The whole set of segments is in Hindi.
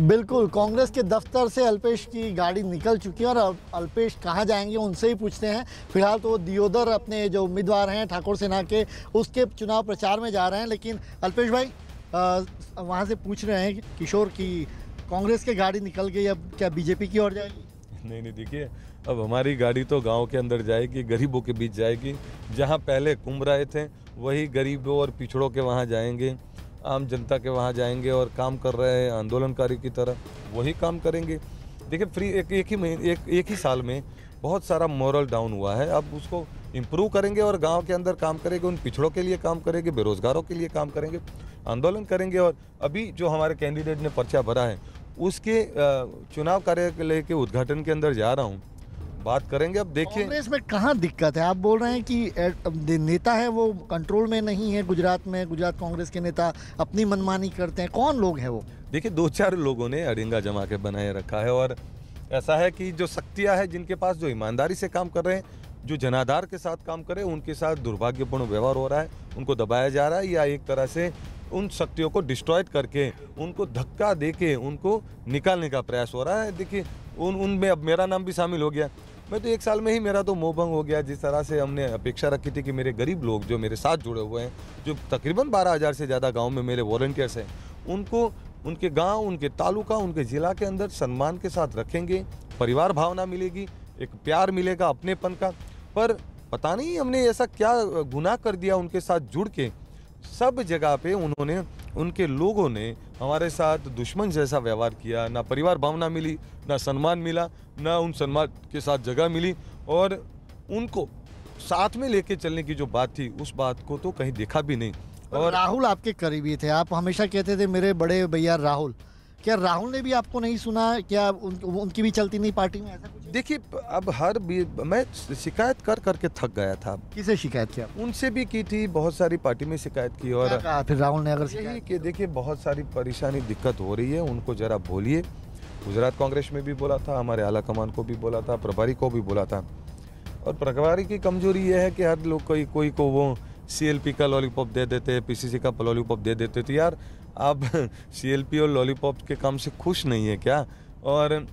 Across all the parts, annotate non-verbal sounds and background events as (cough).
बिल्कुल कांग्रेस के दफ्तर से अल्पेश की गाड़ी निकल चुकी है और अल्पेश कहाँ जाएंगे उनसे ही पूछते हैं फिलहाल तो वो दियोदर अपने जो उम्मीदवार हैं ठाकुर सेना के उसके चुनाव प्रचार में जा रहे हैं लेकिन अल्पेश भाई वहाँ से पूछ रहे हैं किशोर की कांग्रेस की गाड़ी निकल गई अब क्या बीजेपी की ओर जाएगी नहीं नहीं देखिए अब हमारी गाड़ी तो गांव के अंदर जाएगी गरीबों के बीच जाएगी जहाँ पहले कुंभ रहे थे वही गरीबों और पिछड़ों के वहाँ जाएंगे आम जनता के वहाँ जाएंगे और काम कर रहे हैं आंदोलनकारी की तरह वही काम करेंगे देखिए फ्री एक एक ही महीने एक एक ही साल में बहुत सारा मॉरल डाउन हुआ है अब उसको इम्प्रूव करेंगे और गांव के अंदर काम करेंगे उन पिछड़ों के लिए काम करेंगे बेरोजगारों के लिए काम करेंगे आंदोलन करेंगे और अभी जो हमारे कैंडिडेट ने पर्चा भरा है उसके चुनाव कार्य के उद्घाटन के अंदर जा रहा हूँ बात करेंगे अब देखिए कांग्रेस में कहाँ दिक्कत है आप बोल रहे हैं कि नेता है वो कंट्रोल में नहीं है गुजरात में गुजरात कांग्रेस के नेता अपनी मनमानी करते हैं कौन लोग हैं वो देखिए दो चार लोगों ने अरिंगा जमा के बनाए रखा है और ऐसा है कि जो शक्तियाँ हैं जिनके पास जो ईमानदारी से काम कर रहे हैं जो जनाधार के साथ काम करे उनके साथ दुर्भाग्यपूर्ण व्यवहार हो रहा है उनको दबाया जा रहा है या एक तरह से उन शक्तियों को डिस्ट्रॉय करके उनको धक्का दे के उनको निकालने का प्रयास हो रहा है देखिए उन उनमें अब मेरा नाम भी शामिल हो गया मैं तो एक साल में ही मेरा तो मोहभंग हो गया जिस तरह से हमने अपेक्षा रखी थी कि मेरे गरीब लोग जो मेरे साथ जुड़े हुए हैं जो तकरीबन बारह हज़ार से ज़्यादा गाँव में मेरे वॉल्टियर्स हैं उनको उनके गांव, उनके तालुका उनके ज़िला के अंदर सम्मान के साथ रखेंगे परिवार भावना मिलेगी एक प्यार मिलेगा अपनेपन का पर पता नहीं हमने ऐसा क्या गुनाह कर दिया उनके साथ जुड़ के सब जगह पे उन्होंने उनके लोगों ने हमारे साथ दुश्मन जैसा व्यवहार किया ना परिवार भावना मिली ना सम्मान मिला ना उन सम्मान के साथ जगह मिली और उनको साथ में लेके चलने की जो बात थी उस बात को तो कहीं देखा भी नहीं और राहुल आपके करीबी थे आप हमेशा कहते थे मेरे बड़े भैया राहुल क्या राहुल ने भी आपको नहीं सुना क्या उन, उनकी भी चलती नहीं पार्टी में ऐसा देखिए अब हर भी मैं शिकायत कर करके थक गया था किसे शिकायत किया उनसे भी की थी बहुत सारी पार्टी में शिकायत की और फिर राहुल ने अगर देखिए बहुत सारी परेशानी दिक्कत हो रही है उनको जरा बोलिए गुजरात कांग्रेस में भी बोला था हमारे आला कमान को भी बोला था प्रभारी को भी बोला था और प्रभारी की कमजोरी यह है कि हर लोग कोई कोई को वो सी एल पी का लॉलीपॉप दे देते हैं पी का लॉलीपॉप दे देते तो यार आप सी (laughs) और लॉलीपॉप के काम से खुश नहीं है क्या और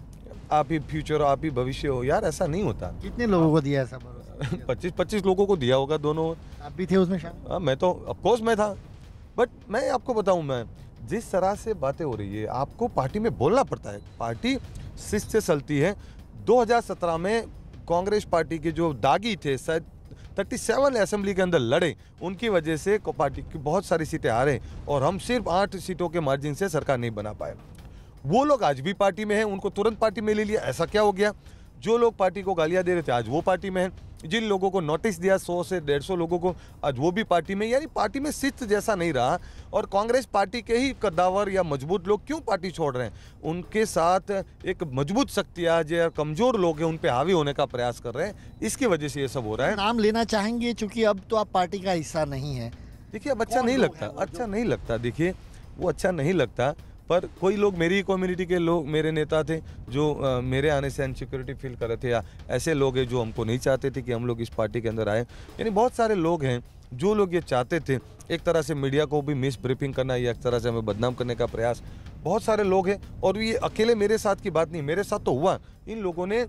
आप ही फ्यूचर हो आप ही भविष्य हो यार ऐसा नहीं होता कितने लोगों को दिया ऐसा (laughs) पच्चीस पच्चीस लोगों को दिया होगा दोनों आप भी थे उसमें आ, हाँ, मैं तो अफकोर्स मैं था बट मैं आपको बताऊं मैं जिस तरह से बातें हो रही है आपको पार्टी में बोलना पड़ता है पार्टी सिस्ट से चलती है 2017 में कांग्रेस पार्टी के जो दागी थे शायद थर्टी सेवन असेंबली के अंदर लड़े उनकी वजह से पार्टी की बहुत सारी सीटें आ रहे हैं और हम सिर्फ आठ सीटों के मार्जिन से सरकार नहीं बना पाए वो लोग आज भी पार्टी में हैं उनको तुरंत पार्टी में ले लिया ऐसा क्या हो गया जो लोग पार्टी को गालियाँ दे रहे थे आज वो पार्टी में है जिन लोगों को नोटिस दिया सौ से डेढ़ सौ लोगों को आज वो भी पार्टी में यानी पार्टी में शिस्त जैसा नहीं रहा और कांग्रेस पार्टी के ही कद्दावर या मजबूत लोग क्यों पार्टी छोड़ रहे हैं उनके साथ एक मजबूत शक्तियाँ जो कमज़ोर लोग हैं उन पर हावी होने का प्रयास कर रहे हैं इसकी वजह से ये सब हो रहा है नाम लेना चाहेंगे चूँकि अब तो आप पार्टी का हिस्सा नहीं है देखिए अब अच्छा नहीं लगता अच्छा नहीं लगता देखिए वो अच्छा नहीं लगता पर कोई लोग मेरी कम्युनिटी के लोग मेरे नेता थे जो आ, मेरे आने से अनसिक्योरिटी फील कर रहे थे या ऐसे लोग हैं जो हमको नहीं चाहते थे कि हम लोग इस पार्टी के अंदर आए यानी बहुत सारे लोग हैं जो लोग ये चाहते थे एक तरह से मीडिया को भी मिस ब्रीफिंग करना या एक तरह से हमें बदनाम करने का प्रयास बहुत सारे लोग हैं और ये अकेले मेरे साथ की बात नहीं मेरे साथ तो हुआ इन लोगों ने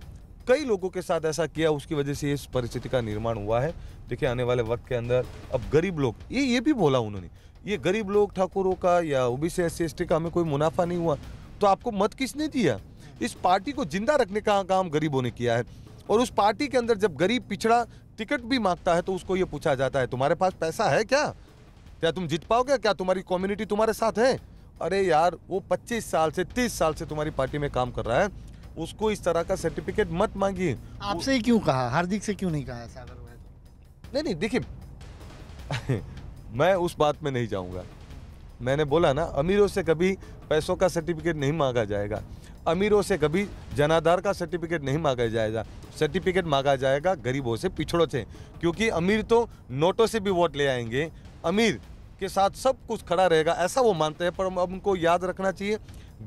कई लोगों के साथ ऐसा किया उसकी वजह से इस परिस्थिति का निर्माण हुआ है देखिए आने वाले वक्त के अंदर अब गरीब लोग ये ये भी बोला उन्होंने ये गरीब लोग ठाकुरों का या ओबीसी एस सी का हमें कोई मुनाफा नहीं हुआ तो आपको मत किसने दिया इस पार्टी को जिंदा रखने का काम गरीबों ने किया है और उस पार्टी के अंदर जब गरीब पिछड़ा टिकट भी मांगता है तो उसको ये पूछा जाता है तुम्हारे पास पैसा है क्या क्या तुम जीत पाओगे क्या तुम्हारी कम्युनिटी तुम्हारे साथ है अरे यार वो 25 साल से 30 साल से तुम्हारी पार्टी में काम कर रहा है उसको इस तरह का सर्टिफिकेट मत मांगिए आपसे ही क्यों कहा हार्दिक से क्यों नहीं कहा सागर भाई नहीं नहीं देखिए (laughs) मैं उस बात में नहीं जाऊंगा मैंने बोला ना अमीरों से कभी पैसों का सर्टिफिकेट नहीं मांगा जाएगा अमीरों से कभी जनाधार का सर्टिफिकेट नहीं मांगा जाएगा सर्टिफिकेट मांगा जाएगा गरीबों से पिछड़ों से क्योंकि अमीर तो नोटों से भी वोट ले आएंगे अमीर के साथ सब कुछ खड़ा रहेगा ऐसा वो मानते हैं पर अब उनको याद रखना चाहिए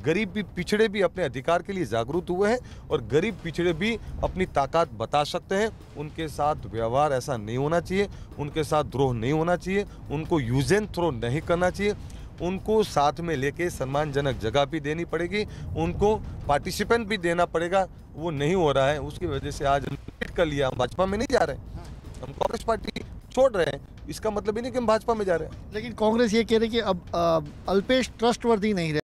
गरीब भी पिछड़े भी अपने अधिकार के लिए जागरूक हुए हैं और गरीब पिछड़े भी अपनी ताकत बता सकते हैं उनके साथ व्यवहार ऐसा नहीं होना चाहिए उनके साथ द्रोह नहीं होना चाहिए उनको यूज एंड थ्रो नहीं करना चाहिए उनको साथ में लेके सम्मानजनक जगह भी देनी पड़ेगी उनको पार्टिसिपेंट भी देना पड़ेगा वो नहीं हो रहा है उसकी वजह से आज कर लिया हम भाजपा में नहीं जा रहे हैं हाँ। हम कांग्रेस पार्टी छोड़ रहे हैं इसका मतलब ही नहीं कि हम भाजपा में जा रहे हैं लेकिन कांग्रेस ये कह रही है कि अब अल्पेश ट्रस्ट नहीं रहे